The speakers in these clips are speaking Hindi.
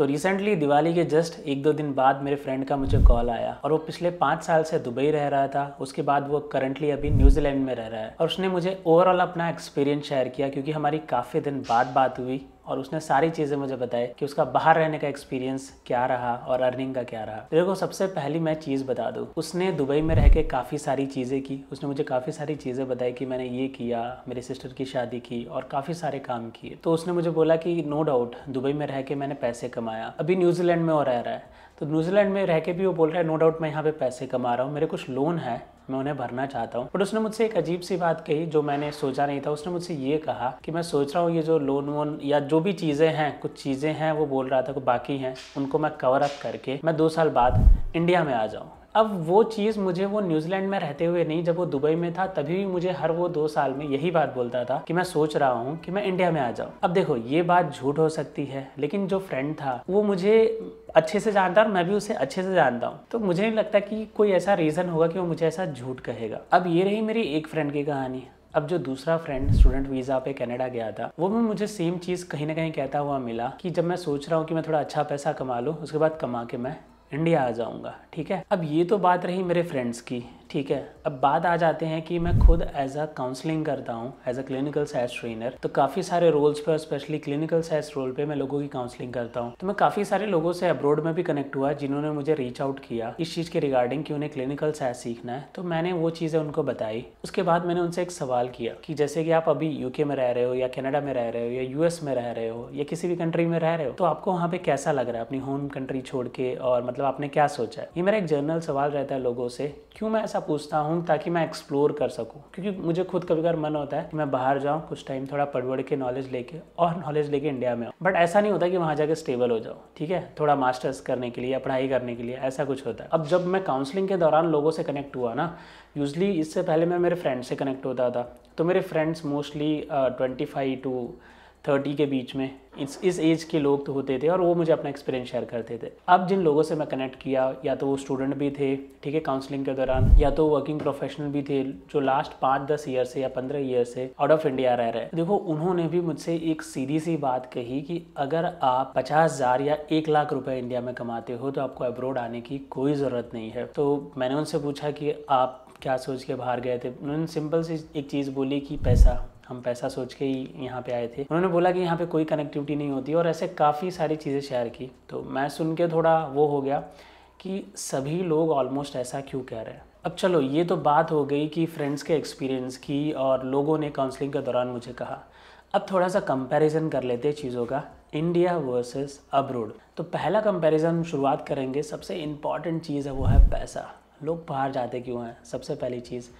तो रिसेंटली दिवाली के जस्ट एक दो दिन बाद मेरे फ्रेंड का मुझे कॉल आया और वो पिछले पाँच साल से दुबई रह रहा था उसके बाद वो करंटली अभी न्यूजीलैंड में रह रहा है और उसने मुझे ओवरऑल अपना एक्सपीरियंस शेयर किया क्योंकि हमारी काफ़ी दिन बाद बात हुई और उसने सारी चीज़ें मुझे बताई कि उसका बाहर रहने का एक्सपीरियंस क्या रहा और अर्निंग का क्या रहा देखो सबसे पहली मैं चीज़ बता दूँ उसने दुबई में रह के काफ़ी सारी चीज़ें की उसने मुझे काफ़ी सारी चीज़ें बताई कि मैंने ये किया मेरी सिस्टर की शादी की और काफ़ी सारे काम किए तो उसने मुझे बोला कि नो डाउट दुबई में रह के मैंने पैसे कमाया अभी न्यूजीलैंड में और रह रहा है तो न्यूजीलैंड में रह के भी वो बोल रहा है नो डाउट मैं यहाँ पे पैसे कमा रहा हूँ मेरे कुछ लोन है मैं उन्हें भरना चाहता हूँ बट उसने मुझसे एक अजीब सी बात कही जो मैंने सोचा नहीं था उसने मुझसे ये कहा कि मैं सोच रहा हूँ ये जो लोन वोन या जो भी चीज़ें हैं कुछ चीज़ें हैं वो बोल रहा था बाकी हैं उनको मैं कवर अप करके मैं दो साल बाद इंडिया में आ जाऊँ अब वो चीज़ मुझे वो न्यूजीलैंड में रहते हुए नहीं जब वो दुबई में था तभी भी मुझे हर वो दो साल में यही बात बोलता था कि मैं सोच रहा हूँ कि मैं इंडिया में आ जाऊँ अब देखो ये बात झूठ हो सकती है लेकिन जो फ्रेंड था वो मुझे अच्छे से जानता और मैं भी उसे अच्छे से जानता हूँ तो मुझे नहीं लगता कि कोई ऐसा रीज़न होगा कि वो मुझे ऐसा झूठ कहेगा अब ये रही मेरी एक फ्रेंड की कहानी अब जो दूसरा फ्रेंड स्टूडेंट वीज़ा पे कनाडा गया था वो भी मुझे सेम चीज़ कहीं ना कहीं कहता हुआ मिला कि जब मैं सोच रहा हूँ कि मैं थोड़ा अच्छा पैसा कमा लूँ उसके बाद कमा के मैं इंडिया आ जाऊँगा ठीक है अब ये तो बात रही मेरे फ्रेंड्स की ठीक है अब बात आ जाते हैं कि मैं खुद एज अ काउंसलिंग करता हूँ as a clinical science trainer तो काफ़ी सारे रोल्स पर स्पेशली क्लिनिकल साइज रोल पे मैं लोगों की काउंसलिंग करता हूँ तो मैं काफ़ी सारे लोगों से अब्रॉड में भी कनेक्ट हुआ जिन्होंने मुझे रीच आउट किया इस चीज़ के रिगार्डिंग कि उन्हें क्लिनिकल साइंस सीखना है तो मैंने वो चीज़ें उनको बताई उसके बाद मैंने उनसे एक सवाल किया कि जैसे कि आप अभी यूके में रह रहे हो या कनाडा में रह रहे हो या यूएस में रह रहे हो या किसी भी कंट्री में रह रहे हो तो आपको वहाँ पे कैसा लग रहा है अपनी होम कंट्री छोड़ के और मतलब आपने क्या सोचा है ये मेरा एक जर्नल सवाल रहता है लोगों से क्यों मैं ऐसा सा पूछता हूँ ताकि मैं एक्सप्लोर कर सकूँ क्योंकि मुझे खुद कभी कभी मन होता है कि मैं बाहर जाऊँ कुछ टाइम थोड़ा पढ़ के नॉलेज लेके और नॉलेज लेके इंडिया में आऊँ बट ऐसा नहीं होता कि वहाँ जाकर स्टेबल हो जाऊँ ठीक है थोड़ा मास्टर्स करने के लिए या पढ़ाई करने के लिए ऐसा कुछ होता है अब जब मैं काउंसलिंग के दौरान लोगों से कनेक्ट हुआ ना यूजली इससे पहले मैं मेरे फ्रेंड से कनेक्ट होता था तो मेरे friends mostly twenty five to thirty के बीच में इस इस एज के लोग तो होते थे और वो मुझे अपना एक्सपीरियंस शेयर करते थे अब जिन लोगों से मैं कनेक्ट किया या तो वो स्टूडेंट भी थे ठीक है काउंसलिंग के दौरान या तो वर्किंग प्रोफेशनल भी थे जो लास्ट पाँच दस ईयर से या पंद्रह ईयर से आउट ऑफ इंडिया रह रहे देखो उन्होंने भी मुझसे एक सीधी सी बात कही कि अगर आप पचास हज़ार या एक लाख रुपये इंडिया में कमाते हो तो आपको अब्रोड आने की कोई ज़रूरत नहीं है तो मैंने उनसे पूछा कि आप क्या सोच के बाहर गए थे उन्होंने सिंपल सी एक चीज़ बोली कि पैसा हम पैसा सोच के ही यहाँ पे आए थे उन्होंने बोला कि यहाँ पे कोई कनेक्टिविटी नहीं होती और ऐसे काफ़ी सारी चीज़ें शेयर की तो मैं सुन के थोड़ा वो हो गया कि सभी लोग ऑलमोस्ट ऐसा क्यों कह रहे हैं अब चलो ये तो बात हो गई कि फ्रेंड्स के एक्सपीरियंस की और लोगों ने काउंसलिंग के दौरान मुझे कहा अब थोड़ा सा कंपैरिजन कर लेते हैं चीज़ों का इंडिया वर्सेस अब्रोड तो पहला कंपैरिजन शुरुआत करेंगे सबसे इम्पॉर्टेंट चीज़ है वो है पैसा लोग बाहर जाते क्यों हैं सबसे पहली चीज़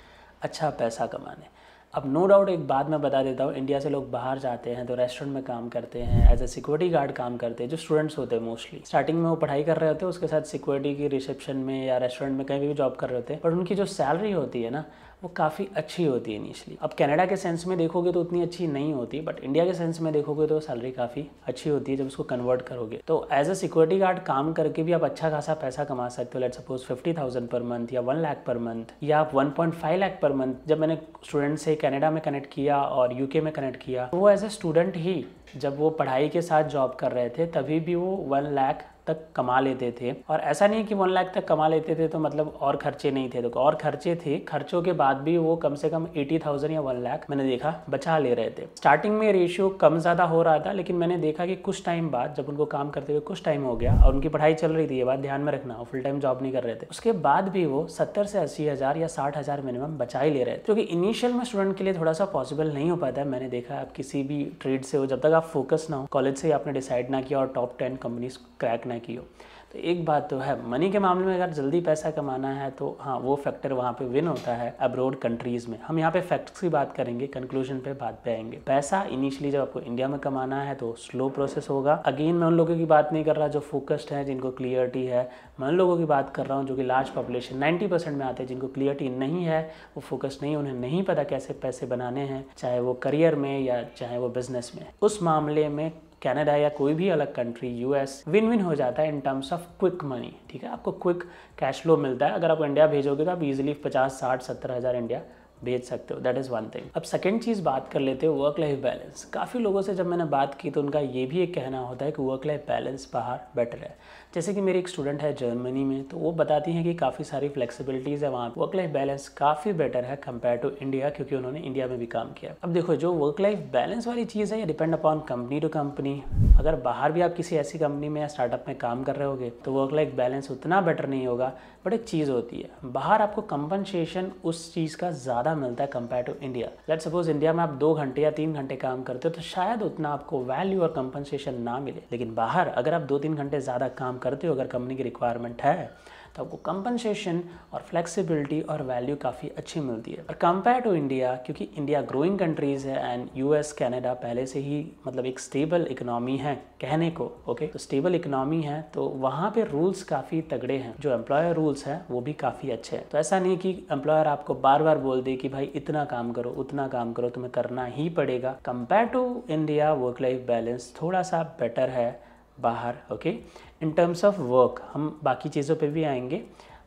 अच्छा पैसा कमाने अब नो डाउट एक बात मैं बता देता हूँ इंडिया से लोग बाहर जाते हैं तो रेस्टोरेंट में काम करते हैं एज ए सिक्योरिटी गार्ड काम करते हैं जो स्टूडेंट्स होते हैं मोस्टली स्टार्टिंग में वो पढ़ाई कर रहे होते हैं उसके साथ सिक्योरिटी की रिसेप्शन में या रेस्टोरेंट में कहीं भी जॉब कर रहे होते हैं पर उनकी जो सैलरी होती है ना वो काफ़ी अच्छी होती है इनिशली अब कनाडा के सेंस में देखोगे तो उतनी अच्छी नहीं होती बट इंडिया के सेंस में देखोगे तो सैलरी काफ़ी अच्छी होती है जब उसको कन्वर्ट करोगे तो एज अ सिक्योरिटी गार्ड काम करके भी आप अच्छा खासा पैसा कमा सकते हो let suppose fifty thousand per month या वन लाख पर मंथ या आप one point five lakh per month जब मैंने स्टूडेंट से कैनेडा में कनेक्ट किया और यूके में कनेक्ट किया तो वो एज अ स्टूडेंट ही जब वो पढ़ाई के साथ जॉब कर रहे थे तभी भी वो वन लाख तक कमा लेते थे और ऐसा नहीं कि वन लाख तक कमा लेते थे तो मतलब और खर्चे नहीं थे तो और खर्चे थे खर्चों के बाद भी वो कम से कम एटी थाउजेंड या वन लाख मैंने देखा बचा ले रहे थे स्टार्टिंग में रेशियो कम ज़्यादा हो रहा था लेकिन मैंने देखा कि कुछ टाइम बाद जब उनको काम करते हुए कुछ टाइम हो गया और उनकी पढ़ाई चल रही थी ये बात ध्यान में रखना फुल टाइम जॉब नहीं कर रहे थे उसके बाद भी वो सत्तर से अस्सी हज़ार या साठ हज़ार मिनिमम बचा ही ले रहे थे क्योंकि इनिशियल में स्टूडेंट के लिए थोड़ा सा पॉसिबल नहीं हो पाता है मैंने देखा आप किसी भी ट्रेड से हो जब तक आप फोकस ना हो कॉलेज से आपने डिसाइड ना किया और टॉप टेन कंपनीज क्रैक ना की हो तो एक बात तो है मनी के मामले में अगर जल्दी पैसा कमाना है तो हाँ वो फैक्टर वहाँ पे विन होता है अब्रोड कंट्रीज़ में हम यहाँ पे फैक्ट्स की बात करेंगे कंक्लूजन पे बात पे आएंगे पैसा इनिशियली जब आपको इंडिया में कमाना है तो स्लो प्रोसेस होगा अगेन मैं उन लोगों की बात नहीं कर रहा जो फोकस्ड है जिनको क्लियरिटी है मैं उन लोगों की बात कर रहा हूँ जो कि लार्ज पॉपुलेशन नाइन्टी में आते हैं जिनको क्लियरिटी नहीं है वो फोकस नहीं उन्हें नहीं पता कैसे पैसे बनाने हैं चाहे वो करियर में या चाहे वो बिजनेस में उस मामले में कनाडा या कोई भी अलग कंट्री यूएस विन विन हो जाता है in terms of quick money ठीक है आपको क्विक कैश फ्लो मिलता है अगर आप इंडिया भेजोगे तो आप इजिली पचास साठ सत्तर हज़ार इंडिया भेज सकते हो दैट इज़ वन थिंग अब सेकेंड चीज़ बात कर लेते हो वर्क लाइफ बैलेंस काफ़ी लोगों से जब मैंने बात की तो उनका ये भी एक कहना होता है कि वर्क लाइफ बैलेंस बाहर बेटर है जैसे कि मेरी एक स्टूडेंट है जर्मनी में तो वो बताती हैं कि काफ़ी सारी फ्लेक्सिबिलिटीज़ है वहाँ वर्क लाइफ बैलेंस काफ़ी बेटर है कंपेयर टू इंडिया क्योंकि उन्होंने इंडिया में भी काम किया अब देखो जो वर्क लाइफ बैलेंस वाली चीज़ है ये depend upon company to company अगर बाहर भी आप किसी ऐसी कंपनी में या स्टार्टअप में काम कर रहे होगे तो वर्क लाइफ बैलेंस उतना बेटर नहीं होगा बट एक चीज़ होती है बाहर आपको कंपनसेशन उस चीज़ का ज़्यादा मिलता है compare to India let suppose India में आप दो घंटे या तीन घंटे काम करते हो तो शायद उतना आपको वैल्यू और कंपनसेशन ना मिले लेकिन बाहर अगर आप दो तीन घंटे ज़्यादा काम करते हो अगर कंपनी की रिक्वायरमेंट है तो आपको कंपनसेशन और फ्लेक्सिबिलिटी और वैल्यू काफ़ी अच्छी मिलती है और कंपेयर टू इंडिया क्योंकि इंडिया ग्रोइंग कंट्रीज़ है एंड यूएस कनाडा पहले से ही मतलब एक स्टेबल इकोनॉमी है कहने को ओके तो स्टेबल इकोनॉमी है तो वहाँ पे रूल्स काफ़ी तगड़े हैं जो एम्प्लॉयर रूल्स हैं वो भी काफ़ी अच्छे हैं तो ऐसा नहीं कि एम्प्लॉयर आपको बार बार बोल दे कि भाई इतना काम करो उतना काम करो तुम्हें करना ही पड़ेगा compare to India work life balance थोड़ा सा बेटर है बाहर okay okay? In terms of work हम बाकी चीज़ों पे भी आएंगे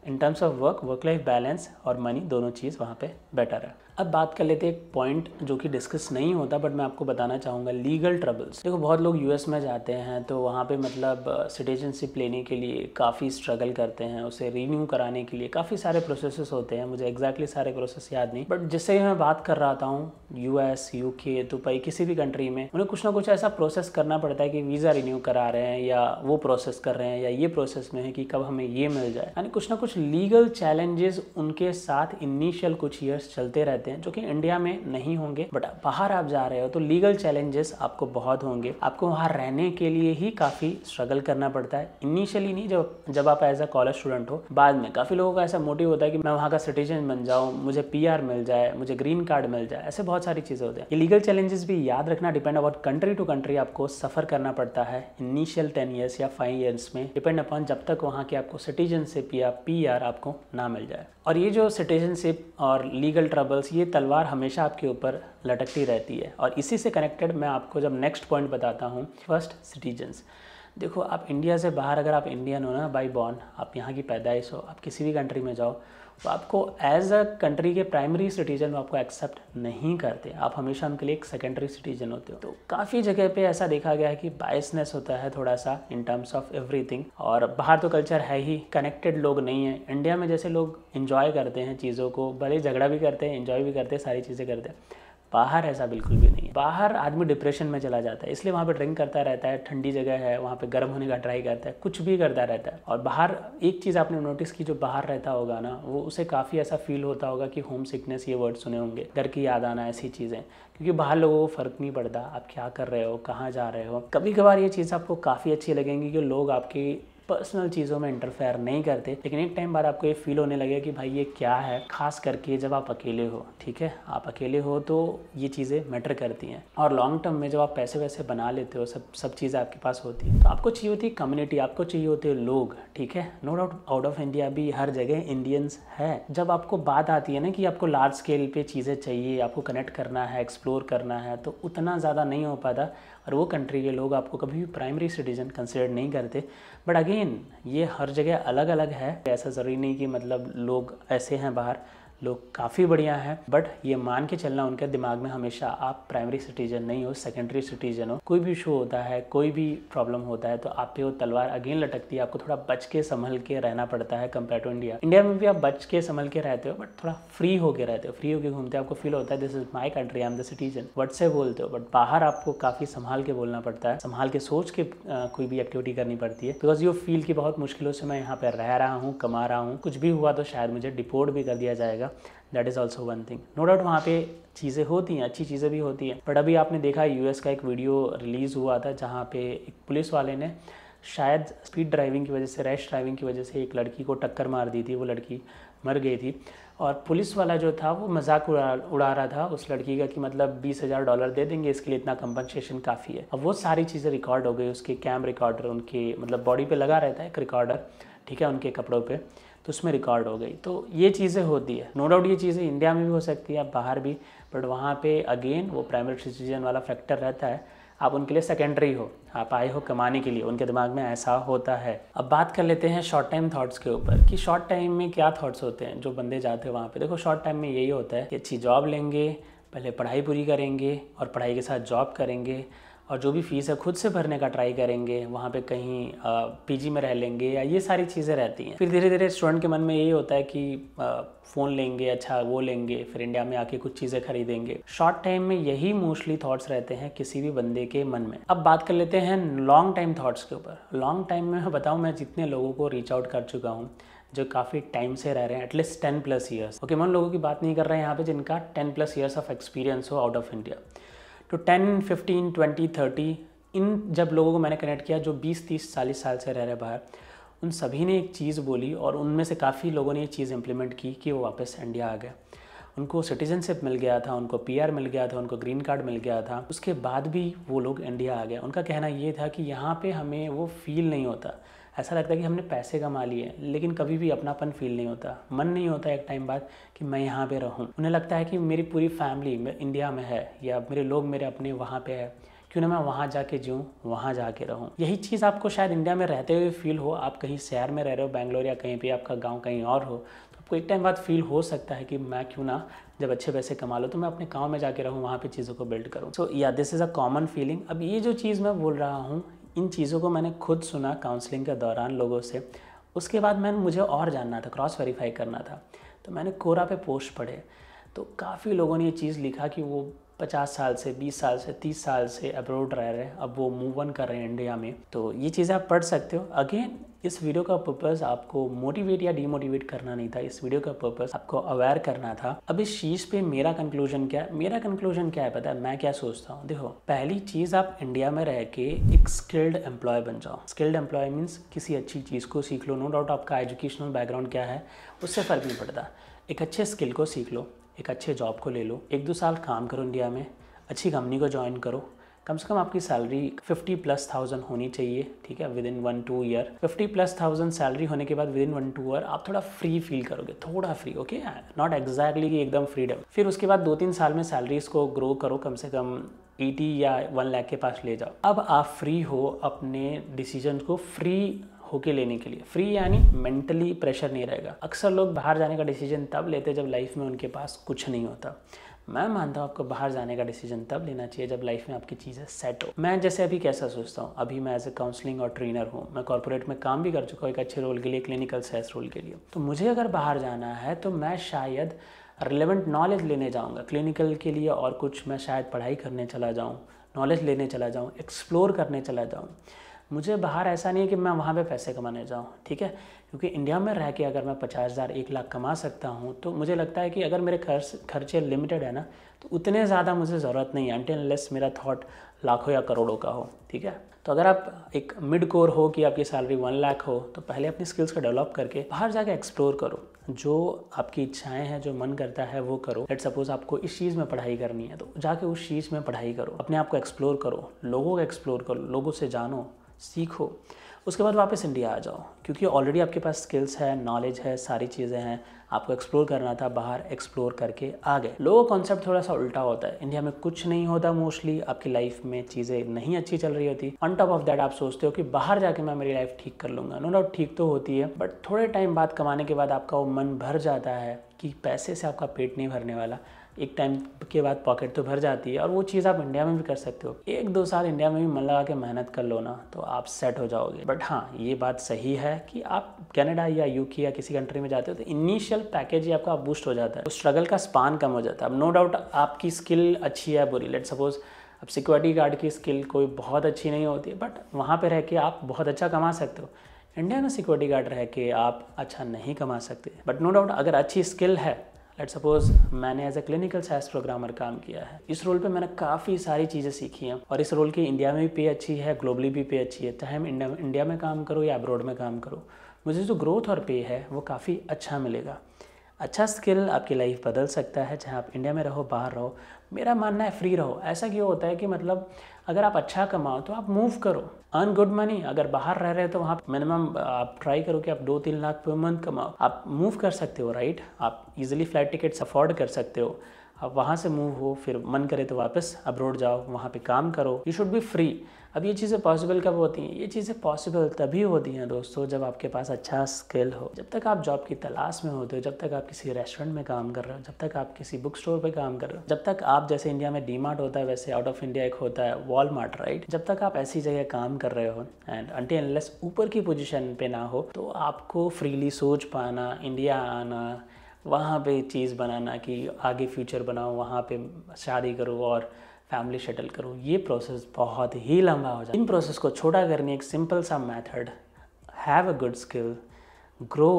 in terms of work work life balance और मनी दोनों चीज़ वहाँ पे बेटर है अब बात कर लेते हैं एक पॉइंट जो कि डिस्कस नहीं होता बट मैं आपको बताना चाहूँगा लीगल ट्रबल्स देखो बहुत लोग यूएस में जाते हैं तो वहाँ पे मतलब सिटीजनशिप uh, लेने के लिए काफ़ी स्ट्रगल करते हैं उसे रीन्यू कराने के लिए काफ़ी सारे प्रोसेस होते हैं मुझे एग्जैक्टली सारे प्रोसेस याद नहीं बट जिससे मैं बात कर रहा था हूँ एस यूके दुबई किसी भी कंट्री में उन्हें कुछ ना कुछ ऐसा प्रोसेस करना पड़ता है कि वीज़ा रिन्यू करा रहे हैं या वो प्रोसेस कर रहे हैं या ये प्रोसेस में है कि कब हमें ये मिल जाए यानी कुछ ना कुछ लीगल चैलेंजेस उनके साथ इनिशियल कुछ ईयर्स चलते रहते रहते हैं जो कि इंडिया में नहीं होंगे बट बाहर आप जा रहे हो तो लीगल चैलेंजेस आपको बहुत होंगे आपको वहाँ रहने के लिए ही काफ़ी स्ट्रगल करना पड़ता है इनिशियली नहीं जब जब आप एज अ कॉलेज स्टूडेंट हो बाद में काफ़ी लोगों का ऐसा मोटिव होता है कि मैं वहाँ का सिटीजन बन जाऊँ मुझे पी मिल जाए मुझे ग्रीन कार्ड मिल जाए ऐसे बहुत सारी चीज़ें होती हैं ये लीगल चैलेंजेस भी याद रखना depend about country to country आपको सफ़र करना पड़ता है इनिशियल टेन ईयर्स या फाइव ईयर्स में डिपेंड अपॉन जब तक वहाँ की आपको सिटीजनशिप या पी आपको ना मिल जाए और ये जो सिटीजनशिप और लीगल ट्रबल्स ये तलवार हमेशा आपके ऊपर लटकती रहती है और इसी से कनेक्टेड मैं आपको जब नेक्स्ट पॉइंट बताता हूँ फर्स्ट सिटीजन्स देखो आप इंडिया से बाहर अगर आप इंडियन हो ना बाई बॉर्न आप यहाँ की पैदाइश हो आप किसी भी कंट्री में जाओ तो आपको एज अ कंट्री के प्राइमरी सिटीजन आपको एक्सेप्ट नहीं करते आप हमेशा उनके लिए एक सेकेंडरी सिटीजन होते हो तो काफ़ी जगह पे ऐसा देखा गया है कि बायसनेस होता है थोड़ा सा इन टर्म्स ऑफ एवरीथिंग और बाहर तो कल्चर है ही कनेक्टेड लोग नहीं है इंडिया में जैसे लोग इंजॉय करते हैं चीज़ों को भले झगड़ा भी करते हैं इन्जॉय भी करते हैं सारी चीज़ें करते हैं बाहर ऐसा बिल्कुल भी नहीं है बाहर आदमी डिप्रेशन में चला जाता है इसलिए वहाँ पे ड्रिंक करता रहता है ठंडी जगह है वहाँ पे गर्म होने का ट्राई करता है कुछ भी करता रहता है और बाहर एक चीज़ आपने नोटिस की जो बाहर रहता होगा ना वो उसे काफ़ी ऐसा फील होता होगा कि होम सिकनेस ये वर्ड सुने होंगे घर की याद आना ऐसी चीज़ें क्योंकि बाहर लोगों को फ़र्क नहीं पड़ता आप क्या कर रहे हो कहाँ जा रहे हो कभी कभार ये चीज़ आपको काफ़ी अच्छी लगेंगी कि लोग आपकी पर्सनल चीज़ों में इंटरफेयर नहीं करते लेकिन एक टाइम बाद आपको ये फील होने लगे कि भाई ये क्या है खास करके जब आप अकेले हो ठीक है आप अकेले हो तो ये चीज़ें मैटर करती हैं और लॉन्ग टर्म में जब आप पैसे वैसे बना लेते हो सब सब चीज़ें आपके पास होती हैं तो आपको चाहिए होती है कम्युनिटी आपको चाहिए होते हैं लोग ठीक है no doubt out of India भी हर जगह इंडियंस है जब आपको बात आती है ना कि आपको लार्ज स्केल पर चीज़ें चाहिए आपको कनेक्ट करना है एक्सप्लोर करना है तो उतना ज़्यादा नहीं हो पाता और वो कंट्री के लोग आपको कभी भी प्राइमरी सिटीजन कंसिडर नहीं करते बट अगेन ये हर जगह अलग अलग है ऐसा ज़रूरी नहीं कि मतलब लोग ऐसे हैं बाहर लोग काफ़ी बढ़िया हैं बट ये मान के चलना उनके दिमाग में हमेशा आप प्राइमरी सिटीजन नहीं हो सेकेंडरी सिटीजन हो कोई भी इशू होता है कोई भी प्रॉब्लम होता है तो आप पे वो तलवार अगेन लटकती है आपको थोड़ा बच के संभल के रहना पड़ता है कंपेयर टू इंडिया इंडिया में भी आप बच के संभल के रहते हो बट थोड़ा फ्री होके रहते हो फ्री होके घूमते हो आपको फील होता है this is my country I am the citizen वट से बोलते हो बट बाहर आपको काफ़ी संभाल के बोलना पड़ता है संभाल के सोच के कोई भी एक्टिविटी करनी पड़ती है बिकॉज यू फील कि बहुत मुश्किलों से मैं यहाँ पर रह रहा हूँ कमा रहा हूँ कुछ भी हुआ तो शायद मुझे डिपोर्ट भी कर दिया जाएगा that is also one thing no doubt वहाँ पे चीज़ें होती हैं अच्छी चीज़ें भी होती हैं बट अभी आपने देखा यूएस का एक वीडियो रिलीज़ हुआ था जहाँ पे एक पुलिस वाले ने शायद स्पीड ड्राइविंग की वजह से रैश ड्राइविंग की वजह से एक लड़की को टक्कर मार दी थी वो लड़की मर गई थी और पुलिस वाला जो था वो मजाक उड़ा रहा था उस लड़की का कि मतलब बीस हज़ार डॉलर दे देंगे इसके लिए इतना कंपनसेशन काफ़ी है अब वो सारी चीज़ें रिकॉर्ड हो गई उसके कैम रिकॉर्डर उनके मतलब बॉडी पे लगा रहता है एक रिकॉर्डर ठीक है उनके कपड़ों पर तो उसमें रिकॉर्ड हो गई तो ये चीज़ें होती है नो डाउट ये चीज़ें इंडिया में भी हो सकती है आप बाहर भी बट वहाँ पे अगेन वो प्राइमरी सिटीजन वाला फैक्टर रहता है आप उनके लिए सेकेंडरी हो आप आए हो कमाने के लिए उनके दिमाग में ऐसा होता है अब बात कर लेते हैं शॉर्ट टाइम थॉट्स के ऊपर कि शॉर्ट टाइम में क्या थॉट्स होते हैं जो बंदे जाते हैं वहाँ पे देखो शॉर्ट टाइम में यही होता है कि अच्छी जॉब लेंगे पहले पढ़ाई पूरी करेंगे और पढ़ाई के साथ जॉब करेंगे और जो भी फ़ीस है खुद से भरने का ट्राई करेंगे वहाँ पे कहीं पीजी में रह लेंगे या ये सारी चीज़ें रहती हैं फिर धीरे धीरे स्टूडेंट के मन में यही होता है कि फ़ोन लेंगे अच्छा वो लेंगे फिर इंडिया में आके कुछ चीज़ें खरीदेंगे शॉर्ट टाइम में यही मोस्टली थाट्स रहते हैं किसी भी बंदे के मन में अब बात कर लेते हैं लॉन्ग टाइम थाट्स के ऊपर लॉन्ग टाइम में बताऊँ मैं जितने लोगों को रीच आउट कर चुका हूँ जो काफ़ी टाइम से रह रहे हैं at least ten plus years okay मैं उन लोगों की बात नहीं कर रहे हैं यहाँ पे जिनका ten plus years of experience हो आउट ऑफ इंडिया तो 10, 15, 20, 30 इन जब लोगों को मैंने कनेक्ट किया जो 20, 30, 40 साल से रह रहे बाहर उन सभी ने एक चीज़ बोली और उनमें से काफ़ी लोगों ने ये चीज़ इम्प्लीमेंट की कि वो वापस इंडिया आ गए उनको सिटीजनशिप मिल गया था उनको पी मिल गया था उनको ग्रीन कार्ड मिल गया था उसके बाद भी वो लोग इंडिया आ गए उनका कहना ये था कि यहाँ पे हमें वो फील नहीं होता ऐसा लगता है कि हमने पैसे कमा लिए लेकिन कभी भी अपनापन फील नहीं होता मन नहीं होता एक टाइम बाद कि मैं यहाँ पे रहूँ उन्हें लगता है कि मेरी पूरी फैमिली इंडिया में है या मेरे लोग मेरे अपने वहाँ पे है क्यों ना मैं वहाँ जाके जीऊँ वहाँ जाके रहूँ यही चीज़ आपको शायद इंडिया में रहते हुए फील हो आप कहीं शहर में रह रहे हो बैंगलोर या कहीं भी आपका गाँव कहीं और हो तो आपको एक टाइम बाद फील हो सकता है कि मैं क्यों ना जब अच्छे पैसे कमा लो तो मैं अपने गाँव में जाके रहूँ वहाँ पर चीज़ों को बिल्ड करूँ सो या this is a common feeling अब ये जो चीज़ मैं बोल रहा हूँ इन चीज़ों को मैंने खुद सुना काउंसलिंग के दौरान लोगों से उसके बाद मैंने मुझे और जानना था क्रॉस वेरीफाई करना था तो मैंने कोरा पे पोस्ट पढ़े तो काफ़ी लोगों ने ये चीज़ लिखा कि वो पचास साल से बीस साल से तीस साल से अब्रोड रह रहे हैं अब वो मूव ऑन कर रहे हैं इंडिया में तो ये चीज़ें आप पढ़ सकते हो अगेन इस वीडियो का पर्पस आपको मोटिवेट या डीमोटिवेट करना नहीं था इस वीडियो का पर्पस आपको अवेयर करना था अब इस चीज पे मेरा कंक्लूजन क्या है मेरा कंक्लूजन क्या है पता है मैं क्या सोचता हूँ देखो पहली चीज आप इंडिया में रह के एक स्किल्ड एम्प्लॉय बन जाओ स्किल्ड एम्प्लॉय मीन्स किसी अच्छी चीज को सीख लो नो डाउट आपका एजुकेशनल बैकग्राउंड क्या है उससे फर्क नहीं पड़ता एक अच्छे स्किल को सीख लो एक अच्छे जॉब को ले लो एक दो साल काम करो इंडिया में अच्छी कंपनी को ज्वाइन करो कम से कम आपकी सैलरी 50 प्लस थाउजेंड होनी चाहिए ठीक है within one two year 50 plus thousand salary होने के बाद within one two year आप थोड़ा फ्री फील करोगे थोड़ा फ्री ओके नॉट एग्जैक्टली कि एकदम फ्रीडम फिर उसके बाद दो तीन साल में सैलरीज को ग्रो करो कम से कम 80 या 1 लाख के पास ले जाओ अब आप फ्री हो अपने डिसीजन को फ्री होके लेने के लिए फ्री यानी मेंटली प्रेशर नहीं रहेगा अक्सर लोग बाहर जाने का डिसीजन तब लेते जब लाइफ में उनके पास कुछ नहीं होता मैं मानता हूँ आपको बाहर जाने का डिसीजन तब लेना चाहिए जब लाइफ में आपकी चीज़ें सेट हो मैं जैसे अभी कैसा सोचता हूँ अभी मैं एज ए काउंसलिंग और ट्रेनर हूँ मैं कॉर्पोरेट में काम भी कर चुका हूँ एक अच्छे रोल के लिए क्लिनिकल सेल्स रोल के लिए तो मुझे अगर बाहर जाना है तो मैं शायद रिलेवेंट नॉलेज लेने जाऊँगा क्लिनिकल के लिए और कुछ मैं शायद पढ़ाई करने चला जाऊँ नॉलेज लेने चला जाऊँ एक्सप्लोर करने चला जाऊँ मुझे बाहर ऐसा नहीं है कि मैं वहाँ पे पैसे कमाने जाऊँ ठीक है क्योंकि इंडिया में रह के अगर मैं पचास हज़ार एक लाख कमा सकता हूँ तो मुझे लगता है कि अगर मेरे खर्च खर्चे लिमिटेड है ना तो उतने ज़्यादा मुझे ज़रूरत नहीं है एंटेन लेस मेरा थाट लाखों या करोड़ों का हो ठीक है तो अगर आप एक मिड कोर हो कि आपकी सैलरी वन लाख हो तो पहले अपनी स्किल्स को डेवलप करके बाहर जाके एक्सप्लोर करो जो आपकी इच्छाएं हैं जो मन करता है वो करो लेट सपोज आपको इस चीज़ में पढ़ाई करनी है तो जाके उस चीज़ में पढ़ाई करो अपने आप को एक्सप्लोर करो लोगों को एक्सप्लोर करो लोगों से जानो सीखो उसके बाद वापस इंडिया आ जाओ क्योंकि ऑलरेडी आपके पास स्किल्स है नॉलेज है सारी चीज़ें हैं आपको एक्सप्लोर करना था बाहर एक्सप्लोर करके आ गए लोगों का कॉन्सेप्ट थोड़ा सा उल्टा होता है इंडिया में कुछ नहीं होता मोस्टली आपकी लाइफ में चीज़ें नहीं अच्छी चल रही होती ऑन टॉप ऑफ दैट आप सोचते हो कि बाहर जाके मैं मेरी लाइफ ठीक कर लूँगा नो डाउट ठीक तो होती है बट थोड़े टाइम बाद कमाने के बाद आपका वो मन भर जाता है कि पैसे से आपका पेट नहीं भरने वाला एक टाइम के बाद पॉकेट तो भर जाती है और वो चीज़ आप इंडिया में भी कर सकते हो एक दो साल इंडिया में भी मन लगा के मेहनत कर लो ना तो आप सेट हो जाओगे बट हाँ ये बात सही है कि आप कनाडा या यूके या किसी कंट्री में जाते हो तो इनिशियल पैकेज ही आपका बूस्ट हो जाता है तो स्ट्रगल का स्पान कम हो जाता है अब नो डाउट आपकी स्किल अच्छी है बुरी लेट सपोज़ अब सिक्योरिटी गार्ड की स्किल कोई बहुत अच्छी नहीं होती बट वहाँ पर रह के आप बहुत अच्छा कमा सकते हो इंडिया में सिक्योरिटी गार्ड रह के आप अच्छा नहीं कमा सकते बट नो डाउट अगर अच्छी स्किल है लेट सपोज मैंने as a clinical science programmer काम किया है इस रोल पे मैंने काफ़ी सारी चीज़ें सीखी हैं और इस रोल की इंडिया में भी पे अच्छी है ग्लोबली भी पे अच्छी है चाहे हम इंडिया में काम करो या अब्रॉड में काम करो मुझे जो ग्रोथ और पे है वो काफ़ी अच्छा मिलेगा अच्छा स्किल आपकी लाइफ बदल सकता है चाहे आप इंडिया में रहो बाहर रहो मेरा मानना है फ्री रहो ऐसा क्यों होता है कि मतलब अगर आप अच्छा कमाओ तो आप मूव करो अर्न गुड मनी अगर बाहर रह रहे हो तो वहाँ मिनिमम आप ट्राई करो कि आप दो तीन लाख पर मंथ कमाओ आप मूव कर सकते हो राइट आप इजिली फ्लाइट टिकट्स अफोर्ड कर सकते हो आप वहाँ से मूव हो फिर मन करे तो वापस अब्रोड जाओ वहाँ पे काम करो यू शुड बी फ्री अब ये चीज़ें पॉसिबल कब होती हैं ये चीज़ें पॉसिबल तभी होती हैं दोस्तों जब आपके पास अच्छा स्किल हो जब तक आप जॉब की तलाश में होते हो जब तक आप किसी रेस्टोरेंट में काम कर रहे हो जब तक आप किसी बुक स्टोर पर काम कर रहे हो जब तक आप जैसे इंडिया में डी होता है वैसे आउट ऑफ इंडिया एक होता है वॉलमार्ट राइट जब तक आप ऐसी जगह काम कर रहे हो एंड अंटी एनलेस ऊपर की पोजिशन पर ना हो तो आपको फ्रीली सोच पाना इंडिया आना वहाँ पे चीज़ बनाना कि आगे फ्यूचर बनाओ वहाँ पे शादी करो और फैमिली शटल करो ये प्रोसेस बहुत ही लंबा हो जाए इन प्रोसेस को छोटा करने एक सिंपल सा method have a good skill grow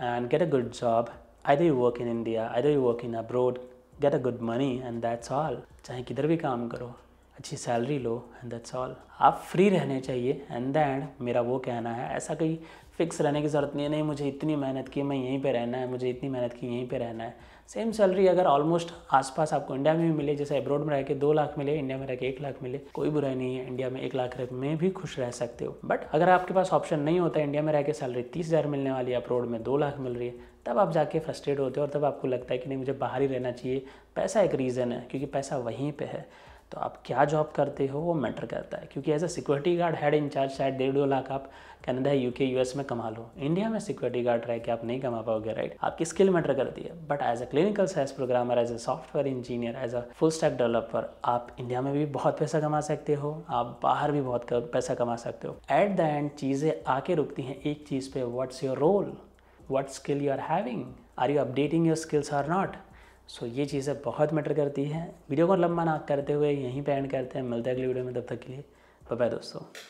and get a good job I you work in India I either you work in abroad get a good money and that's all चाहे किधर भी काम करो अच्छी सैलरी लो एंड दैट्स ऑल आप फ्री रहने चाहिए एंड द एंड मेरा वो कहना है ऐसा कोई फिक्स रहने की ज़रूरत नहीं है नहीं मुझे इतनी मेहनत की मैं यहीं पे रहना है मुझे इतनी मेहनत की यहीं पे रहना है सेम सैलरी अगर ऑलमोस्ट आसपास आपको इंडिया में भी मिले जैसे अब्रॉड में रह के दो लाख मिले इंडिया में रह के एक लाख मिले कोई बुराई नहीं है इंडिया में एक लाख में भी खुश रह सकते हो बट अगर आपके पास ऑप्शन नहीं होता इंडिया में रह के सैलरी तीस हज़ार मिलने वाली है अब्रॉड में दो लाख मिल रही है तब आप जाके फ्रस्ट्रेट होते हो और तब आपको लगता है कि नहीं मुझे बाहर ही रहना चाहिए पैसा एक रीज़न है क्योंकि पैसा वहीं पर है तो आप क्या जॉब करते हो वो मैटर करता है क्योंकि as a security guard in incharge शायद डेढ़ दो लाख आप कनाडा यूके यूएस में कमा लो इंडिया में सिक्योरिटी गार्ड रह के आप नहीं कमा पाओगे राइट आपकी स्किल मैटर करती है but as a clinical science programmer as a software engineer as a full stack developer आप इंडिया में भी बहुत पैसा कमा सकते हो आप बाहर भी बहुत पैसा कमा सकते हो एट द एंड चीज़ें आके रुकती हैं एक चीज़ पे what's your role what skill you are having are you updating your skills are not so ये चीज़ें बहुत मैटर करती हैं वीडियो को लंबा ना करते हुए यहीं पे एंड करते हैं मिलते हैं अगली वीडियो में तब तक के लिए बाय दोस्तों